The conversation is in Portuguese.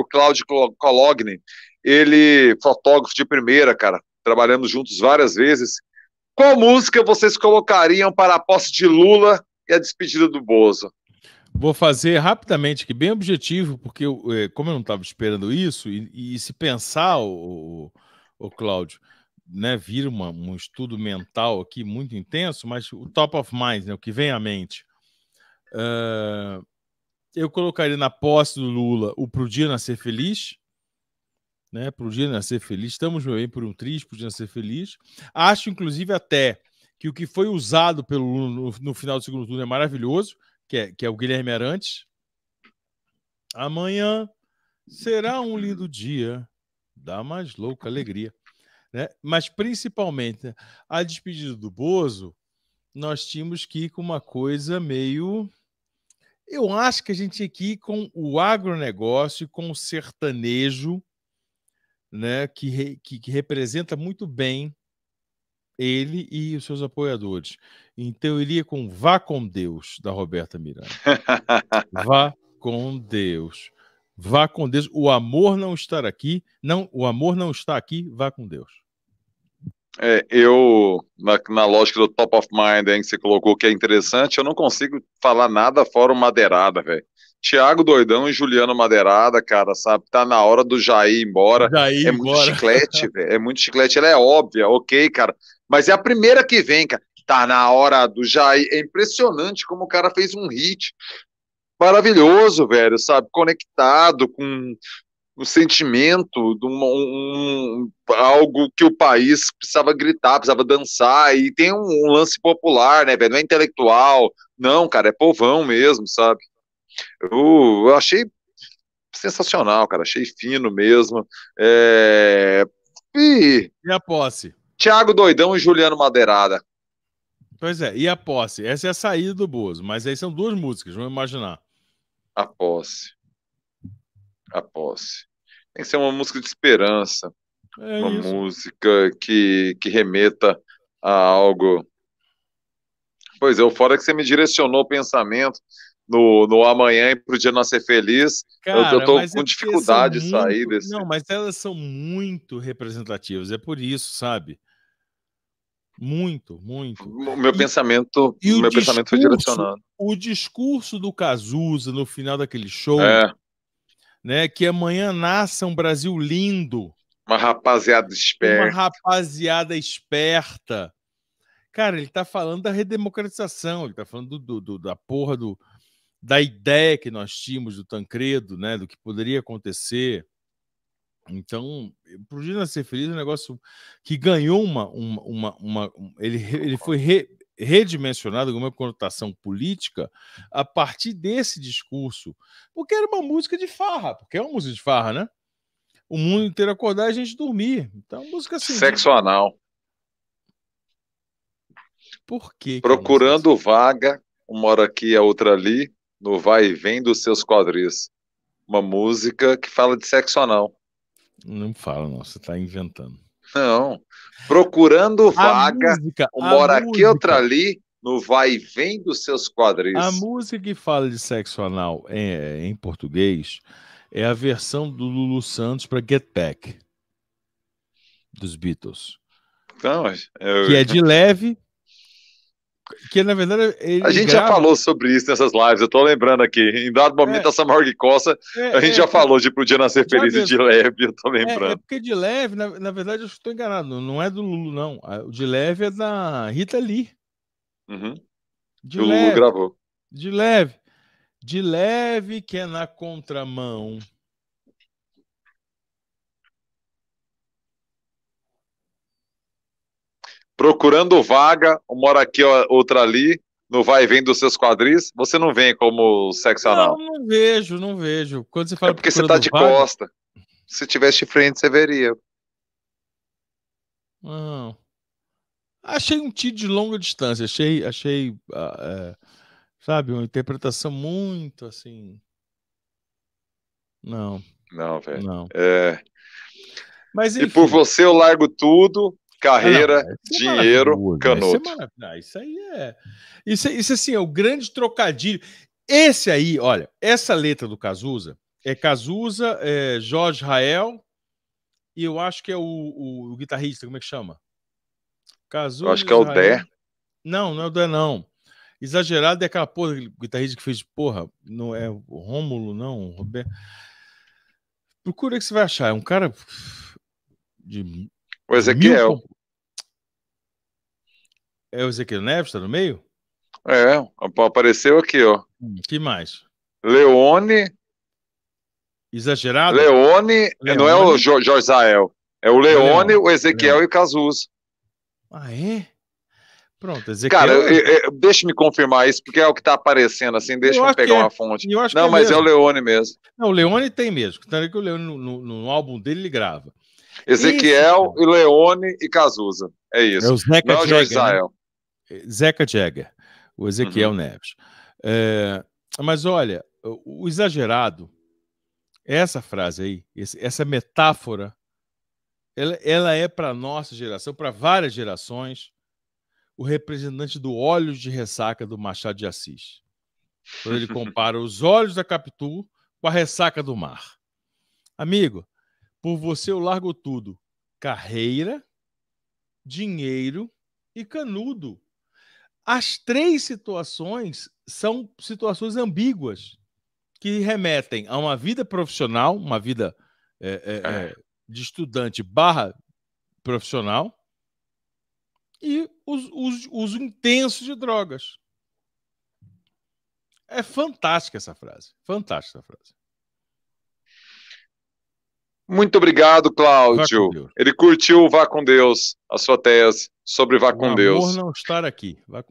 o Cláudio Cologni, ele, fotógrafo de primeira, cara, trabalhamos juntos várias vezes. Qual música vocês colocariam para a posse de Lula e a despedida do Bozo? Vou fazer rapidamente aqui, bem objetivo, porque eh, como eu não estava esperando isso, e, e, se pensar, o, o, o Cláudio, né, vira uma, um estudo mental aqui muito intenso, mas o top of mind, né, o que vem à mente. Uh, eu colocaria na posse do Lula o Pro Dia Nascer Feliz. Né? Pro Dia Nascer Feliz. Estamos bem por um triste, Pro Dia Nascer Feliz. Acho, inclusive, até que o que foi usado pelo Lula no, no final do segundo turno é maravilhoso, que é, que é o Guilherme Arantes. Amanhã será um lindo dia Dá mais louca alegria. Né? Mas, principalmente, a despedida do Bozo, nós tínhamos que ir com uma coisa meio eu acho que a gente aqui com o agronegócio, com o sertanejo, né, que, re, que, que, representa muito bem ele e os seus apoiadores. Então eu iria com Vá com Deus, da Roberta Miranda. Vá com Deus. Vá com Deus. O amor não está aqui, não, o amor não está aqui, vá com Deus é, eu, na, na, lógica do top of mind hein, que você colocou, que é interessante, eu não consigo falar nada fora o Madeirada, velho. Tiago Doidão e Juliano Madeirada, cara, sabe? Tá na hora do Jair ir embora. Jair é embora. muito chiclete, velho. É muito chiclete. Ela é óbvia, ok, cara. Mas é a primeira que vem, cara. Tá na hora do Jair. É impressionante como o cara fez um hit maravilhoso, velho, sabe? Conectado com, o sentimento de um, um, algo que o país precisava gritar, precisava dançar, e tem um, um lance popular, né, velho? Não é intelectual, não, cara, é povão mesmo, sabe? Eu, eu achei sensacional, cara, achei fino mesmo. É... E... e a posse? Thiago Doidão e Juliano Madeirada. Pois é, e a posse? Essa é a saída do Bozo, mas aí são duas músicas, vamos imaginar. A posse a posse. Tem que ser uma música de esperança. É uma isso. música que, que remeta a algo. Pois é, fora é que você me direcionou o pensamento no, no amanhã e pro dia não ser feliz. Cara, eu, eu tô com é dificuldade de sair muito, desse. Não, mas elas são muito representativas, é por isso, sabe? Muito, muito. O meu e, pensamento, e meu discurso, pensamento foi direcionado. O discurso do Cazuza no final daquele show é né? Que amanhã nasça um Brasil lindo. Uma rapaziada esperta. Uma rapaziada esperta. Cara, ele está falando da redemocratização, ele está falando do, do, da porra do, da ideia que nós tínhamos do Tancredo, né? Do que poderia acontecer. Então, o Gina ser feliz é um negócio que ganhou uma. uma, uma, uma ele, ele foi re, redimensionada, alguma conotação política, a partir desse discurso. Porque era uma música de farra, porque é uma música de farra, né? O mundo inteiro acordar e a gente dormir. Então, música assim. Né? Sexo anal. Por quê? Procurando assim? vaga, uma hora aqui, a outra ali, no vai e vem dos seus quadris. Uma música que fala de sexo anal. Não fala, não, você está inventando. Não. Procurando a vaga, música, mora aqui, outra ali, no vai e vem dos seus quadris. A música que fala de sexo anal em, em português é a versão do Lulu Santos para Get Back dos Beatles. eu... Que é de leve, que na verdade. a gente grava... já falou sobre isso nessas lives, eu tô lembrando aqui. Em dado momento, é, essa Morgue Costa, é, a gente é, já é. falou de Pro Dia Nascer Feliz e de leve, eu tô é, é lembrando. É, porque de leve, na, na verdade, eu estou enganado, não é do Lulu, não. O de leve é da Rita Lee. Uhum. De o leve, Lulu gravou. De leve. De leve, que é na contramão procurando vaga, uma hora aqui, outra ali, no vai vendo os dos seus quadris, você não vem como sexo não, anal. Não, vejo, não vejo. Quando você fala é porque você tá de vaga... costa. Se tivesse frente, você veria. Não. Achei um tiro de longa distância. Achei, achei, ah, é, sabe, uma interpretação muito assim. Não. Não, velho. Não. É... Mas, enfim. E por você eu largo tudo, carreira, não, dinheiro, canuto. Isso, é não, é ah, isso aí é. Isso, isso assim, é o grande trocadilho. Esse aí, olha, essa letra do Cazuza é Cazuza, é Jorge Rael e eu acho que é o, o, o guitarrista, como é que chama? Cazuza. Eu acho que é o Dé. Não, não é o Dé, não. Exagerado é aquela porra, guitarrista que fez, porra, não é o Rômulo, não, o Roberto. Procura que você vai achar. É um cara de o Ezequiel. Milton. É o Ezequiel Neves, está no meio? É, apareceu aqui, ó. Hum, que mais? Leone. Exagerado? Leone, Leone. É, não é o jo É o Leone, Leone, o Ezequiel Leone. É. e o Cazuza. Ah, é? Pronto, Ezequiel. Cara, é- eu, eu, deixa me confirmar isso, porque é o que está aparecendo, assim, deixa eu, eu pegar é. uma fonte. não, mas mesmo. é o Leone mesmo. Não, o Leone tem mesmo. Tanto que o Leone, no, no, no álbum dele, ele grava. Ezequiel isso. e Leone e Cazuza. É isso. É o Zeca Não Israel. É né? Zeca Jäger, o Ezequiel uhum. Neves. É, mas olha, o exagerado, essa frase aí, essa metáfora, ela, ela é para nossa geração, para várias gerações, o representante do óleo de ressaca do Machado de Assis. Quando ele compara os olhos da Capitu com a ressaca do mar. Amigo, por você eu largo tudo: carreira, dinheiro e canudo. As três situações são situações ambíguas que remetem a uma vida profissional, uma vida é, é, é, é. de estudante barra profissional e os uso intenso de drogas. É fantástica essa frase. Fantástica essa frase. Muito obrigado, Cláudio. Ele curtiu Vá com Deus, a sua tese sobre Vá com Deus. Por não estar aqui. Vá...